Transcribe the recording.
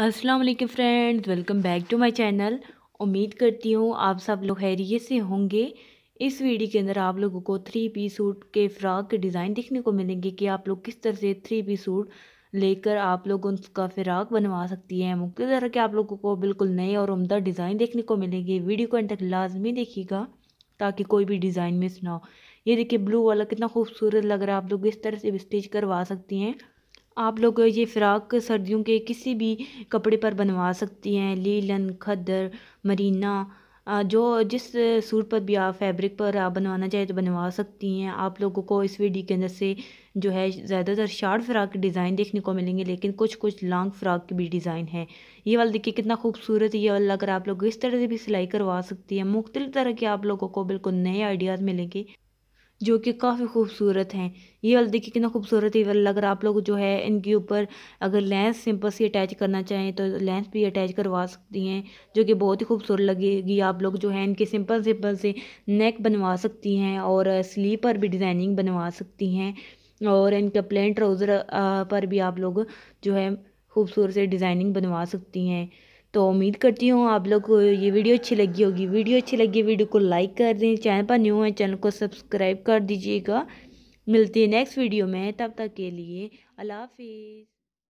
अस्सलाम वालेकुम friends welcome back to my channel उम्मीद करती हूँ आप सब लोग हैरियत से होंगे इस वीडियो के अंदर आप लोगों को थ्री पी सूट के फ़्राक के डिज़ाइन देखने को मिलेंगे कि आप लोग किस तरह से थ्री पी सूट लेकर आप लोग उनका फ़िराक बनवा सकती हैं मुख्य तरह के आप लोगों को बिल्कुल नए और उमदा डिज़ाइन देखने को मिलेंगे वीडियो को अंत तक लाजमी देखिएगा ताकि कोई भी डिज़ाइन मिस ना हो ये देखिए ब्लू वाला कितना खूबसूरत लग रहा है आप लोग इस तरह से स्टिच करवा सकती हैं आप लोग ये फ़्राक सर्दियों के किसी भी कपड़े पर बनवा सकती हैं लीलन खदर मरीना जो जिस सूट पर भी आप फैब्रिक पर आप बनवाना चाहें तो बनवा सकती हैं आप लोगों को इस वीडियो के अंदर से जो है ज़्यादातर शार्ट फ्राक के डिज़ाइन देखने को मिलेंगे लेकिन कुछ कुछ लॉन्ग फ्राक के भी डिज़ाइन है ये वाला देखिए कितना खूबसूरत ये वाला अगर आप लोग इस तरह से भी सिलाई करवा सकती हैं मुख्तलि तरह के आप लोगों को बिल्कुल नए आइडियाज़ मिलेंगे जो कि काफ़ी खूबसूरत हैं ये वाला देखिए कितना खूबसूरत ये वाला लग रहा आप लोग जो है इनके ऊपर अगर लेंस सिंपल से अटैच करना चाहें तो लेंस भी अटैच करवा सकती हैं जो कि बहुत ही खूबसूरत लगेगी आप लोग जो है इनके सिंपल सिंपल से नेक बनवा सकती हैं और स्लीपर पर भी डिज़ाइनिंग बनवा सकती हैं और इनका प्लेन ट्राउज़र पर भी आप लोग जो है खूबसूरत से डिज़ाइनिंग बनवा सकती हैं तो उम्मीद करती हूँ आप लोग को ये वीडियो अच्छी लगी होगी वीडियो अच्छी लगी वीडियो को लाइक कर दें चैनल पर न्यू है चैनल को सब्सक्राइब कर दीजिएगा मिलती है नेक्स्ट वीडियो में तब तक के लिए अल्लाह हाफिज़